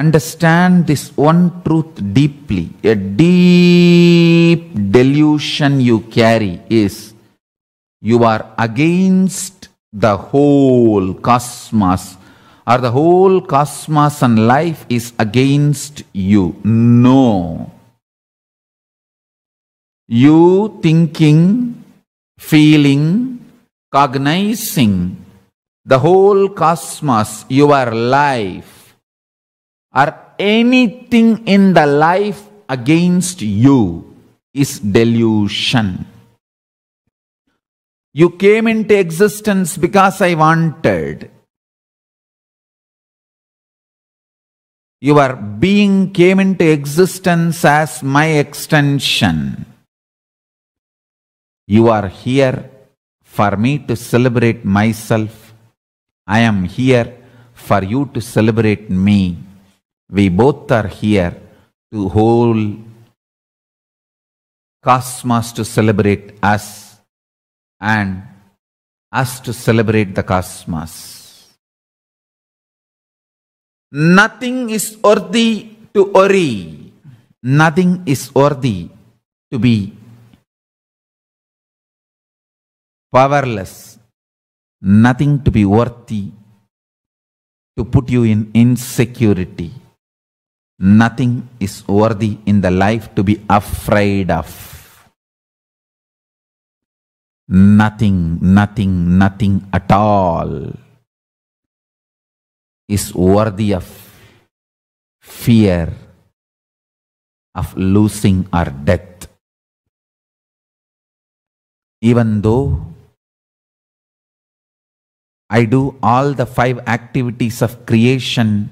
understand this one truth deeply, a deep delusion you carry is you are against the whole cosmos or the whole cosmos and life is against you. No. You thinking, feeling, cognizing the whole cosmos, your life or anything in the life against you is delusion. You came into existence because I wanted. Your being came into existence as my extension. You are here for me to celebrate myself. I am here for you to celebrate me. We both are here to hold cosmos to celebrate us and us to celebrate the cosmos. Nothing is worthy to worry. Nothing is worthy to be powerless. Nothing to be worthy to put you in insecurity. Nothing is worthy in the life to be afraid of. Nothing, nothing, nothing at all is worthy of fear of losing or death. Even though I do all the five activities of creation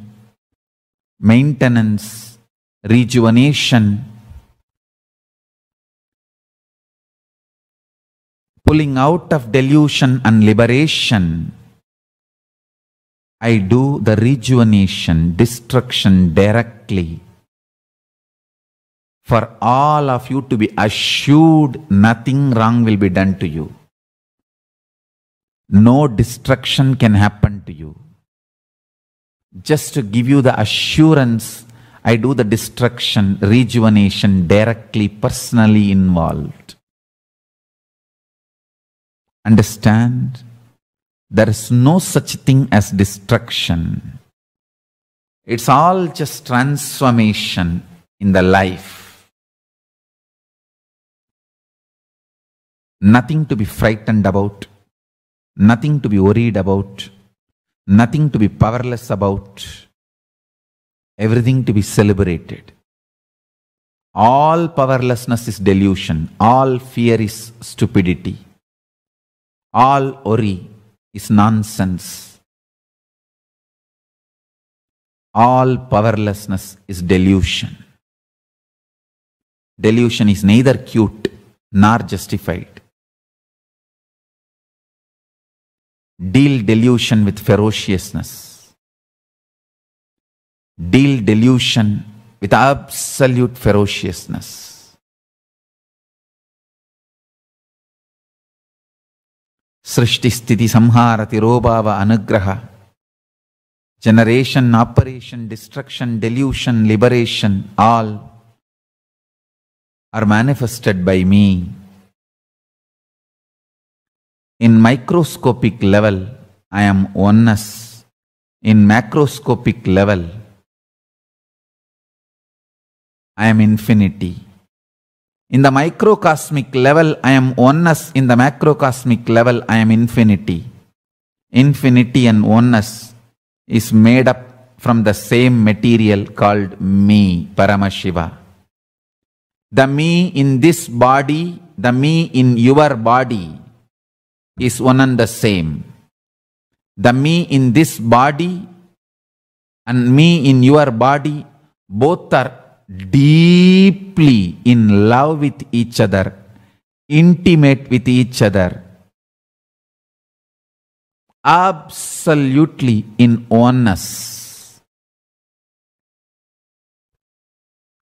maintenance, rejuvenation, pulling out of delusion and liberation. I do the rejuvenation, destruction directly. For all of you to be assured, nothing wrong will be done to you. No destruction can happen to you just to give you the assurance, I do the destruction, rejuvenation directly, personally involved. Understand? There is no such thing as destruction. It's all just transformation in the life. Nothing to be frightened about, nothing to be worried about nothing to be powerless about, everything to be celebrated. All powerlessness is delusion, all fear is stupidity, all worry is nonsense. All powerlessness is delusion. Delusion is neither cute nor justified. Deal delusion with ferociousness. Deal delusion with absolute ferociousness. Srishti sthiti samhara tirobhava anugraha. Generation, operation, destruction, delusion, liberation, all are manifested by me in microscopic level, I am oneness. In macroscopic level, I am infinity. In the microcosmic level, I am oneness. In the macrocosmic level, I am infinity. Infinity and oneness is made up from the same material called me, Paramashiva. The me in this body, the me in your body, is one and the same. The me in this body and me in your body, both are deeply in love with each other, intimate with each other, absolutely in oneness.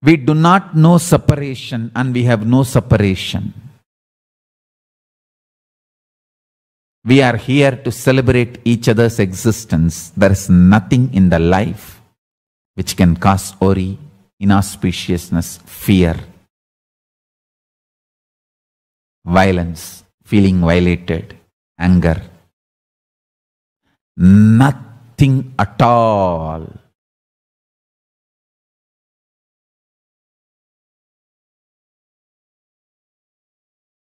We do not know separation and we have no separation. We are here to celebrate each other's existence. There is nothing in the life which can cause worry, inauspiciousness, fear, violence, feeling violated, anger. Nothing at all